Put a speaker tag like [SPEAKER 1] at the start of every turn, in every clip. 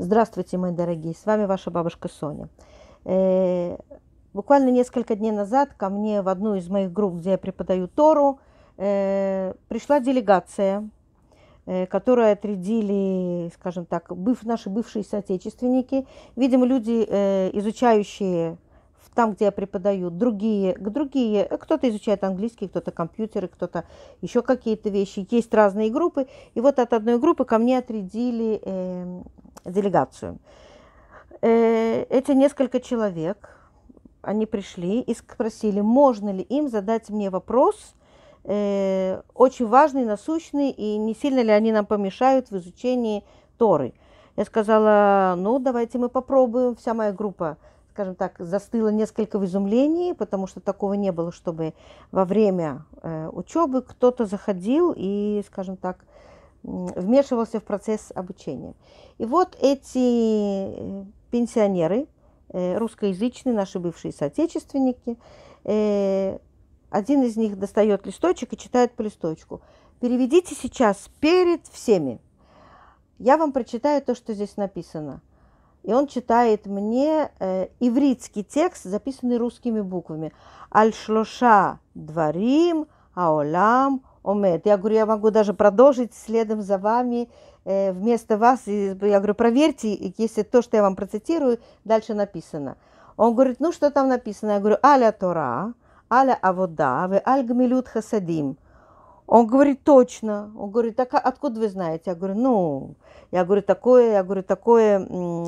[SPEAKER 1] Здравствуйте, мои дорогие, с вами ваша бабушка Соня. Э, буквально несколько дней назад ко мне в одну из моих групп, где я преподаю Тору, э, пришла делегация, э, которую отрядили, скажем так, быв, наши бывшие соотечественники, видимо, люди, изучающие там, где я преподаю, другие, к другие, кто-то изучает английский, кто-то компьютеры, кто-то еще какие-то вещи. Есть разные группы. И вот от одной группы ко мне отрядили эм, делегацию. Э, эти несколько человек, они пришли и спросили, можно ли им задать мне вопрос, э, очень важный, насущный, и не сильно ли они нам помешают в изучении Торы. Я сказала, ну давайте мы попробуем. Вся моя группа, скажем так, застыла несколько в изумлении, потому что такого не было, чтобы во время э, учебы кто-то заходил и, скажем так, вмешивался в процесс обучения. И вот эти э, пенсионеры, э, русскоязычные, наши бывшие соотечественники, э, один из них достает листочек и читает по листочку. Переведите сейчас перед всеми. Я вам прочитаю то, что здесь написано. И он читает мне э, ивритский текст, записанный русскими буквами. Аль-шлоша дварим, аолам, омет. Я говорю, я могу даже продолжить следом за вами, э, вместо вас. И я говорю, проверьте, если то, что я вам процитирую, дальше написано. Он говорит, ну что там написано? Я говорю, аля Тора, аля Авода, вы аль гмилют хасадим. Он говорит, точно. Он говорит, так а откуда вы знаете? Я говорю, ну, я говорю, такое, я говорю, такое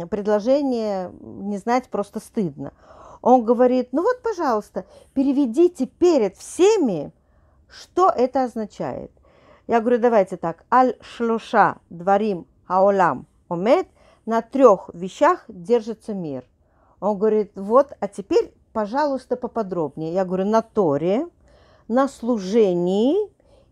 [SPEAKER 1] предложение не знать просто стыдно. Он говорит, ну вот, пожалуйста, переведите перед всеми, что это означает? Я говорю, давайте так. Аль-шлуша дворим аолам омед. На трех вещах держится мир. Он говорит, вот, а теперь, пожалуйста, поподробнее. Я говорю, на Торе, на служении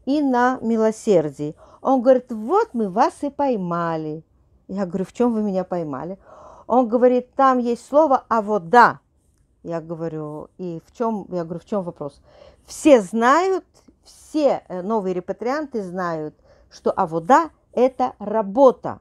[SPEAKER 1] и на милосердии. Он говорит, вот мы вас и поймали. Я говорю, в чем вы меня поймали? Он говорит, там есть слово «а вот да». Я говорю, и в чем, я говорю, в чем вопрос? Все знают, все э, новые репатрианты знают, что авода – это работа.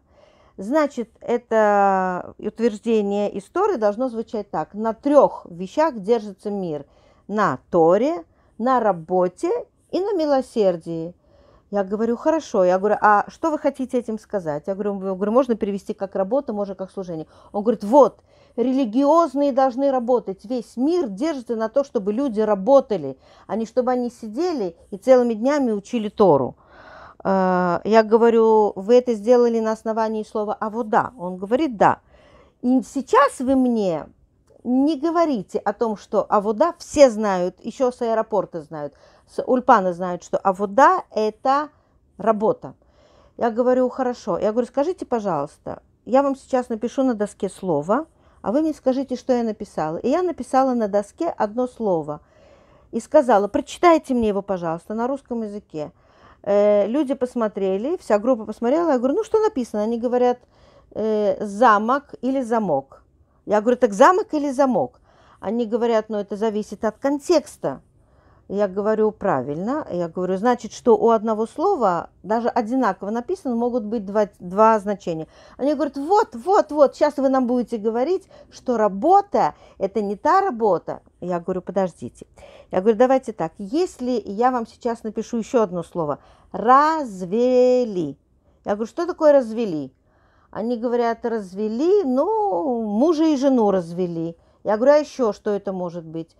[SPEAKER 1] Значит, это утверждение истории должно звучать так. На трех вещах держится мир. На Торе, на работе и на милосердии – я говорю, хорошо. Я говорю, а что вы хотите этим сказать? Я говорю, я говорю можно перевести как работа, можно как служение. Он говорит, вот, религиозные должны работать. Весь мир держится на то, чтобы люди работали, а не чтобы они сидели и целыми днями учили Тору. Э, я говорю, вы это сделали на основании слова «а вот да». Он говорит «да». И сейчас вы мне не говорите о том, что «а вот да» все знают, еще с аэропорта знают – с Ульпана знают, что авода – это работа. Я говорю, хорошо. Я говорю, скажите, пожалуйста, я вам сейчас напишу на доске слово, а вы мне скажите, что я написала. И я написала на доске одно слово и сказала, прочитайте мне его, пожалуйста, на русском языке. Э, люди посмотрели, вся группа посмотрела, я говорю, ну что написано? Они говорят, э, замок или замок. Я говорю, так замок или замок? Они говорят, ну это зависит от контекста. Я говорю правильно, я говорю, значит, что у одного слова, даже одинаково написано, могут быть два, два значения. Они говорят, вот, вот, вот, сейчас вы нам будете говорить, что работа – это не та работа. Я говорю, подождите. Я говорю, давайте так, если я вам сейчас напишу еще одно слово – развели. Я говорю, что такое развели? Они говорят, развели, ну, мужа и жену развели. Я говорю, а еще что это может быть?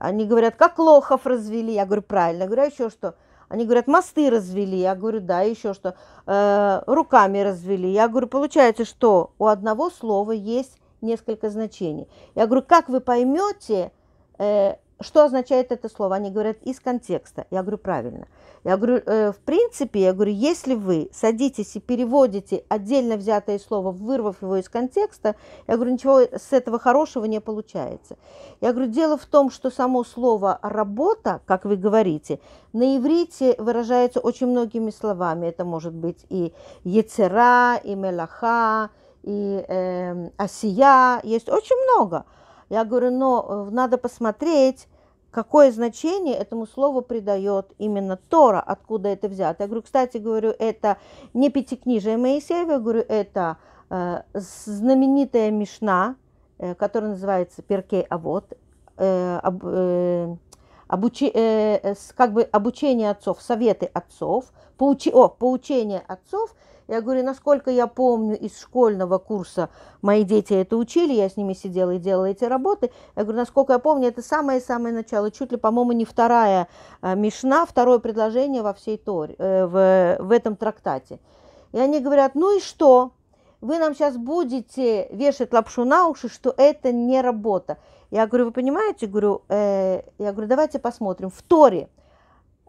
[SPEAKER 1] Они говорят, как лохов развели. Я говорю, правильно. Я говорю, а еще что? Они говорят, мосты развели. Я говорю, да, еще что? Э, руками развели. Я говорю, получается, что у одного слова есть несколько значений. Я говорю, как вы поймете, э, что означает это слово? Они говорят, из контекста. Я говорю, правильно. Я говорю, э, в принципе, я говорю, если вы садитесь и переводите отдельно взятое слово, вырвав его из контекста, я говорю, ничего с этого хорошего не получается. Я говорю, дело в том, что само слово «работа», как вы говорите, на иврите выражается очень многими словами. Это может быть и «ецера», и «мелаха», и э, эм, «осия». Есть очень много. Я говорю, но э, надо посмотреть, какое значение этому слову придает именно Тора, откуда это взято. Я говорю, кстати, говорю, это не пятикнижие Моисеева, я говорю, это э, знаменитая Мишна, э, которая называется Перкей Авод, э, об, э, обучи, э, как бы обучение отцов, советы отцов, поучи, о, поучение отцов – я говорю, насколько я помню из школьного курса, мои дети это учили, я с ними сидела и делала эти работы. Я говорю, насколько я помню, это самое-самое начало, чуть ли, по-моему, не вторая э, Мишна, второе предложение во всей Торе, э, в, в этом трактате. И они говорят, ну и что? Вы нам сейчас будете вешать лапшу на уши, что это не работа. Я говорю, вы понимаете? Говорю, э, я говорю, давайте посмотрим. В Торе,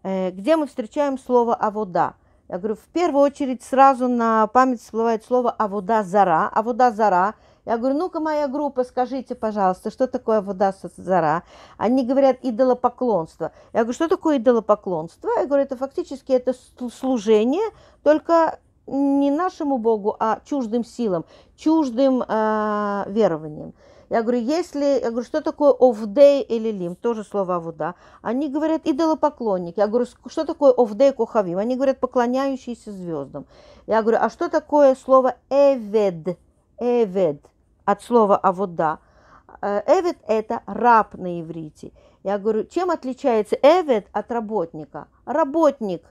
[SPEAKER 1] э, где мы встречаем слово «авода», я говорю, в первую очередь сразу на память всплывает слово «авода зара». «Авода зара» Я говорю, ну-ка, моя группа, скажите, пожалуйста, что такое вода зара"? Они говорят, идолопоклонство. Я говорю, что такое идолопоклонство? Я говорю, это фактически это служение, только не нашему Богу, а чуждым силам, чуждым э, верованием. Я говорю, если, я говорю, что такое овдей или лим, тоже слово авуда. Они говорят идолопоклонники. Я говорю, что такое овдей кухавим? Они говорят поклоняющиеся звездам. Я говорю, а что такое слово эвед? Эвед от слова авуда. А, эвед – это раб на иврите. Я говорю, чем отличается эвед от работника? Работник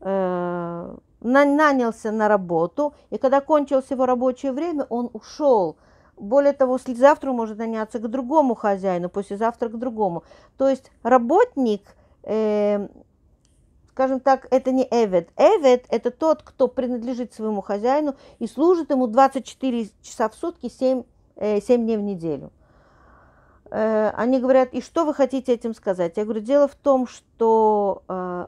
[SPEAKER 1] э, нанялся на работу, и когда кончилось его рабочее время, он ушел – более того, завтра может наняться к другому хозяину, послезавтра к другому. То есть работник, э, скажем так, это не эвет. Эвет – это тот, кто принадлежит своему хозяину и служит ему 24 часа в сутки, 7, э, 7 дней в неделю. Э, они говорят, и что вы хотите этим сказать? Я говорю, дело в том, что э,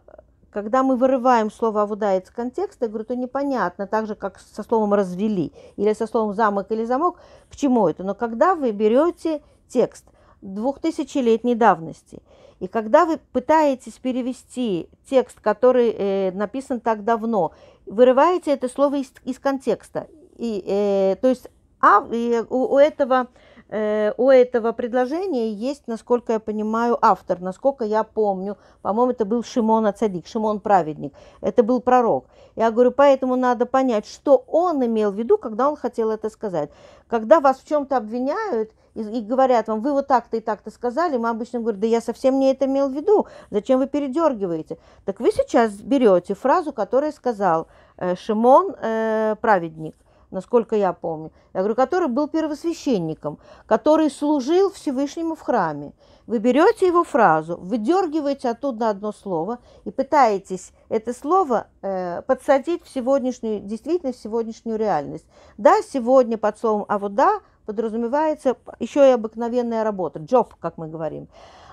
[SPEAKER 1] когда мы вырываем слово «авуда» из контекста, я говорю, то непонятно, так же, как со словом «развели» или со словом «замок» или «замок», к чему это. Но когда вы берете текст двухтысячелетней давности, и когда вы пытаетесь перевести текст, который э, написан так давно, вырываете это слово из, из контекста. И, э, то есть а, и, у, у этого Э, у этого предложения есть, насколько я понимаю, автор, насколько я помню. По-моему, это был Шимон Ацадик, Шимон Праведник. Это был пророк. Я говорю, поэтому надо понять, что он имел в виду, когда он хотел это сказать. Когда вас в чем-то обвиняют и, и говорят вам, вы вот так-то и так-то сказали, мы обычно говорим, да я совсем не это имел в виду, зачем вы передергиваете? Так вы сейчас берете фразу, которую сказал э, Шимон э, Праведник насколько я помню. Я говорю, который был первосвященником, который служил Всевышнему в храме. Вы берете его фразу, выдергиваете оттуда одно слово и пытаетесь это слово э, подсадить в сегодняшнюю, действительно в сегодняшнюю реальность. Да, сегодня под словом «а вот да» подразумевается еще и обыкновенная работа, джоб, как мы говорим.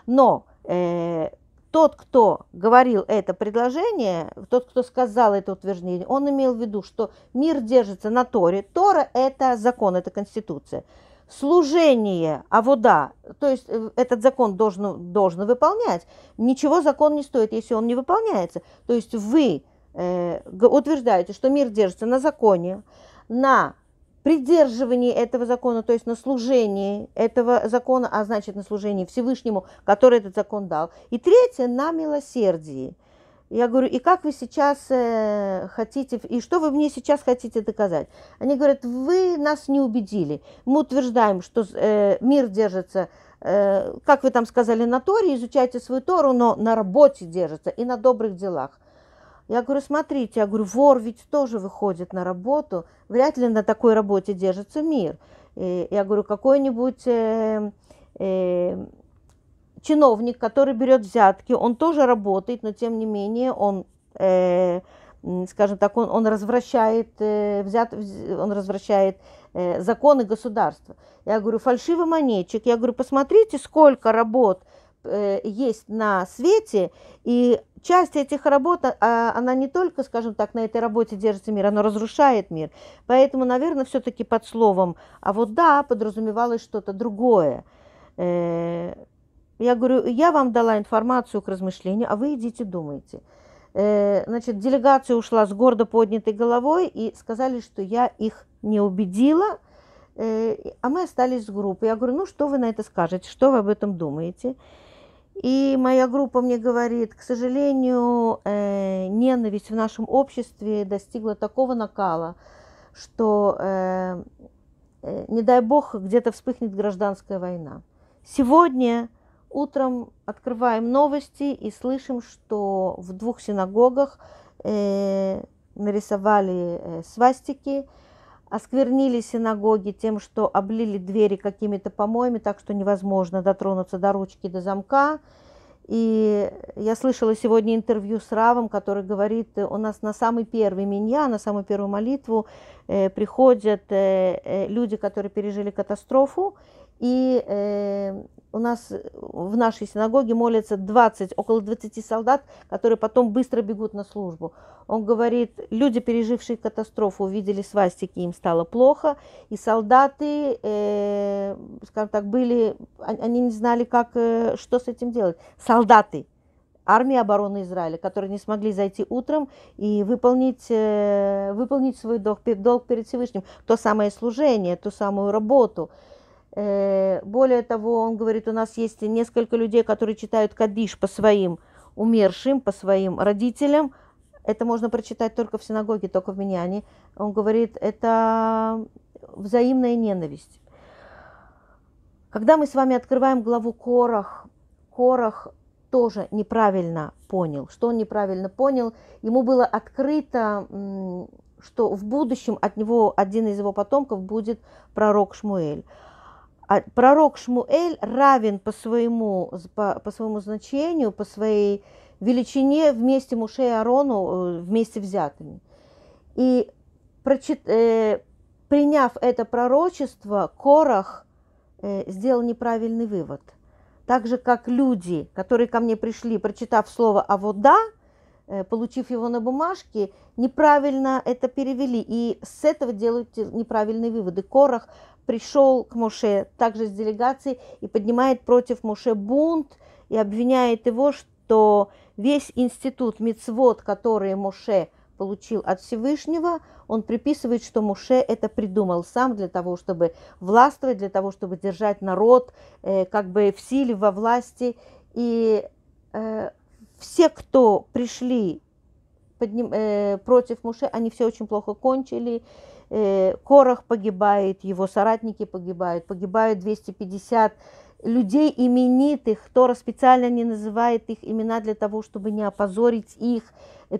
[SPEAKER 1] Но э, тот, кто говорил это предложение, тот, кто сказал это утверждение, он имел в виду, что мир держится на Торе. Тора – это закон, это конституция. Служение, а вот да, то есть э, этот закон должен, должен выполнять. Ничего закон не стоит, если он не выполняется. То есть вы э, утверждаете, что мир держится на законе, на придерживании этого закона, то есть на служении этого закона, а значит на служении Всевышнему, который этот закон дал. И третье, на милосердии. Я говорю, и как вы сейчас э, хотите, и что вы мне сейчас хотите доказать? Они говорят, вы нас не убедили. Мы утверждаем, что э, мир держится, э, как вы там сказали, на Торе, изучайте свою Тору, но на работе держится и на добрых делах. Я говорю, смотрите, я говорю, вор ведь тоже выходит на работу, вряд ли на такой работе держится мир. И я говорю, какой-нибудь э, э, чиновник, который берет взятки, он тоже работает, но тем не менее он, э, скажем так, он, он развращает, э, взят, он развращает э, законы государства. Я говорю, фальшивый монетчик. Я говорю, посмотрите, сколько работ э, есть на свете, и часть этих работ, а, а, она не только, скажем так, на этой работе держится мир, она разрушает мир. Поэтому, наверное, все-таки под словом «а вот да» подразумевалось что-то другое. Э, я говорю, я вам дала информацию к размышлению, а вы идите думайте. Э, значит, делегация ушла с гордо поднятой головой и сказали, что я их не убедила, э, а мы остались с группой. Я говорю, ну что вы на это скажете, что вы об этом думаете? И моя группа мне говорит, к сожалению, э, ненависть в нашем обществе достигла такого накала, что, э, э, не дай бог, где-то вспыхнет гражданская война. Сегодня утром открываем новости и слышим, что в двух синагогах э, нарисовали э, свастики, осквернили синагоги тем, что облили двери какими-то помоями, так что невозможно дотронуться до ручки, до замка. И я слышала сегодня интервью с Равом, который говорит, у нас на самый первый минья, на самую первую молитву э, приходят э, э люди, которые пережили катастрофу, и э, у нас э, в нашей синагоге молятся 20, около 20 солдат, которые потом быстро бегут на службу. Он говорит, люди, пережившие катастрофу, увидели свастики, им стало плохо, и солдаты, э, скажем так, были, они не знали, как, э, что с этим делать. Солдаты армии обороны Израиля, которые не смогли зайти утром и выполнить, э, выполнить свой долг, долг перед Всевышним, то самое служение, ту самую работу – Э, более того, он говорит, у нас есть несколько людей, которые читают Кадиш по своим умершим, по своим родителям. Это можно прочитать только в синагоге, только в Миньяне. Он говорит, это взаимная ненависть. Когда мы с вами открываем главу Корах, Корах тоже неправильно понял. Что он неправильно понял? Ему было открыто, что в будущем от него один из его потомков будет пророк Шмуэль. А пророк Шмуэль равен по своему, по, по своему значению, по своей величине вместе Муше и Арону э, вместе взятыми. И прочит, э, приняв это пророчество, Корах э, сделал неправильный вывод. Так же, как люди, которые ко мне пришли, прочитав слово «авода», э, получив его на бумажке, неправильно это перевели. И с этого делают неправильные выводы. Корах пришел к Моше также с делегацией и поднимает против Моше бунт и обвиняет его, что весь институт мицвод, который Моше получил от Всевышнего, он приписывает, что Муше это придумал сам для того, чтобы властвовать, для того, чтобы держать народ э, как бы в силе, во власти. И э, все, кто пришли подним, э, против Муше, они все очень плохо кончили. Э, Корах погибает, его соратники погибают, погибают 250 людей именитых, Тора специально не называет их имена для того, чтобы не опозорить их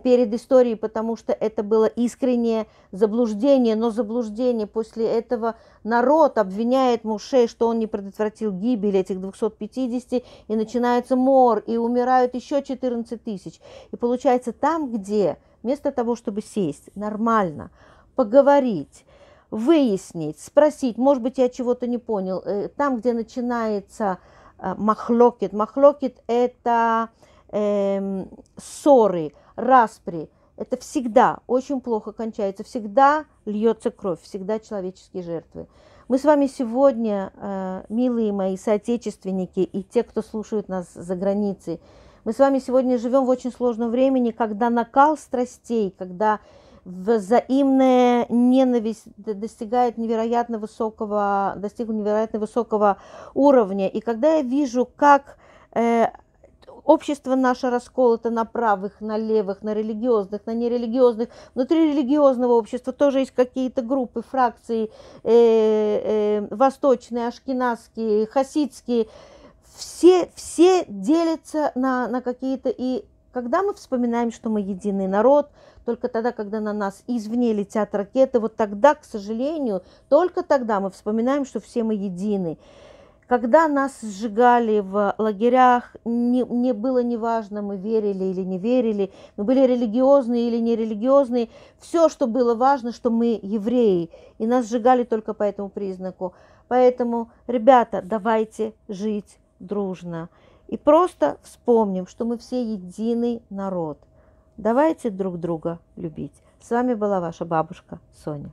[SPEAKER 1] перед историей, потому что это было искреннее заблуждение, но заблуждение. После этого народ обвиняет Муше, что он не предотвратил гибель этих 250, и начинается мор, и умирают еще 14 тысяч. И получается, там, где вместо того, чтобы сесть нормально – поговорить, выяснить, спросить, может быть, я чего-то не понял. Э, там, где начинается э, махлокет, махлокет – это э, ссоры, распри, это всегда очень плохо кончается, всегда льется кровь, всегда человеческие жертвы. Мы с вами сегодня, э, милые мои соотечественники и те, кто слушают нас за границей, мы с вами сегодня живем в очень сложном времени, когда накал страстей, когда взаимная ненависть достигает невероятно высокого, достигла невероятно высокого уровня. И когда я вижу, как э, общество наше расколото на правых, на левых, на религиозных, на нерелигиозных. Внутри религиозного общества тоже есть какие-то группы, фракции, э, э, восточные, ашкенадские, хасидские. Все, все делятся на, на какие-то и когда мы вспоминаем, что мы единый народ, только тогда, когда на нас извне летят ракеты, вот тогда, к сожалению, только тогда мы вспоминаем, что все мы едины. Когда нас сжигали в лагерях, не, не было неважно, мы верили или не верили, мы были религиозные или нерелигиозные, все, что было важно, что мы евреи, и нас сжигали только по этому признаку. Поэтому, ребята, давайте жить дружно. И просто вспомним, что мы все единый народ. Давайте друг друга любить. С вами была ваша бабушка Соня.